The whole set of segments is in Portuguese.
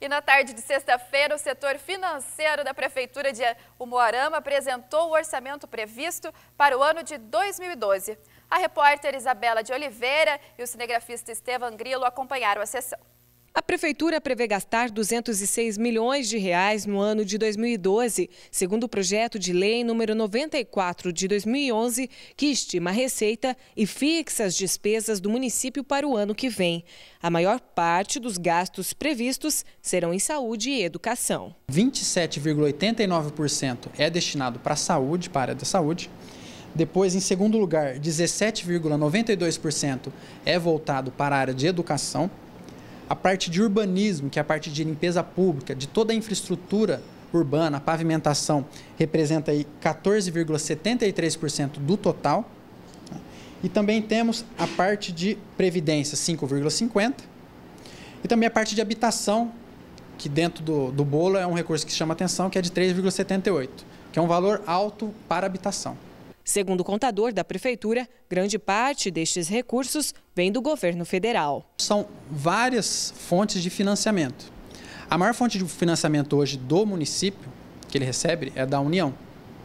E na tarde de sexta-feira, o setor financeiro da Prefeitura de Umuarama apresentou o orçamento previsto para o ano de 2012. A repórter Isabela de Oliveira e o cinegrafista Estevam Grilo acompanharam a sessão. A prefeitura prevê gastar 206 milhões de reais no ano de 2012, segundo o projeto de lei número 94 de 2011, que estima a receita e fixa as despesas do município para o ano que vem. A maior parte dos gastos previstos serão em saúde e educação. 27,89% é destinado para a saúde, para a área da saúde. Depois, em segundo lugar, 17,92% é voltado para a área de educação. A parte de urbanismo, que é a parte de limpeza pública, de toda a infraestrutura urbana, a pavimentação, representa 14,73% do total. Tá? E também temos a parte de previdência, 5,50%. E também a parte de habitação, que dentro do, do bolo é um recurso que chama atenção, que é de 3,78%, que é um valor alto para habitação. Segundo o contador da Prefeitura, grande parte destes recursos vem do governo federal. São várias fontes de financiamento. A maior fonte de financiamento hoje do município que ele recebe é da União.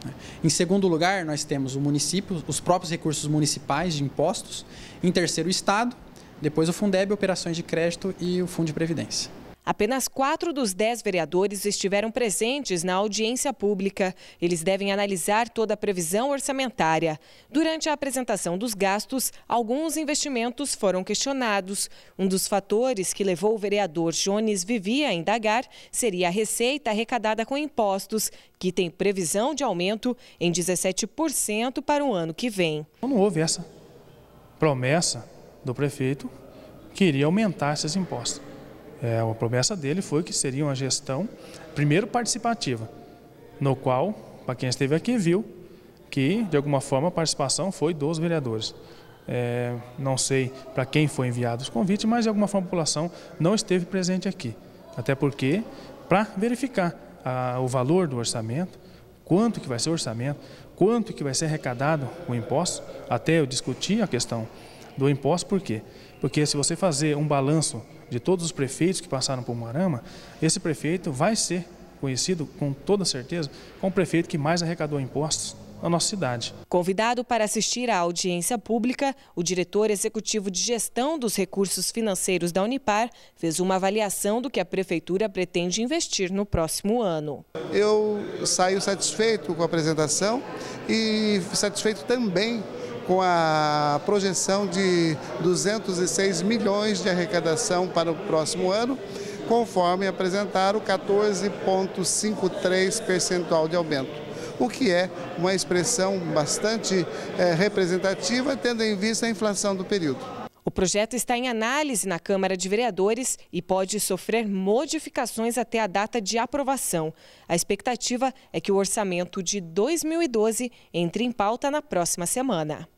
Né? Em segundo lugar, nós temos o município, os próprios recursos municipais de impostos. Em terceiro, o Estado. Depois, o Fundeb, operações de crédito e o Fundo de Previdência. Apenas quatro dos dez vereadores estiveram presentes na audiência pública. Eles devem analisar toda a previsão orçamentária. Durante a apresentação dos gastos, alguns investimentos foram questionados. Um dos fatores que levou o vereador Jones Vivia a indagar seria a receita arrecadada com impostos, que tem previsão de aumento em 17% para o ano que vem. Então, não houve essa promessa do prefeito que iria aumentar esses impostos. É, a promessa dele foi que seria uma gestão, primeiro participativa, no qual, para quem esteve aqui, viu que, de alguma forma, a participação foi dos vereadores. É, não sei para quem foi enviado os convites, mas de alguma forma a população não esteve presente aqui. Até porque, para verificar a, o valor do orçamento, quanto que vai ser o orçamento, quanto que vai ser arrecadado o imposto, até eu discutir a questão do imposto, por quê? Porque se você fazer um balanço de todos os prefeitos que passaram por Moarama, esse prefeito vai ser conhecido com toda certeza como o prefeito que mais arrecadou impostos na nossa cidade. Convidado para assistir à audiência pública, o diretor executivo de gestão dos recursos financeiros da Unipar fez uma avaliação do que a prefeitura pretende investir no próximo ano. Eu saio satisfeito com a apresentação e satisfeito também com a projeção de 206 milhões de arrecadação para o próximo ano, conforme apresentaram 14,53 percentual de aumento. O que é uma expressão bastante é, representativa, tendo em vista a inflação do período. O projeto está em análise na Câmara de Vereadores e pode sofrer modificações até a data de aprovação. A expectativa é que o orçamento de 2012 entre em pauta na próxima semana.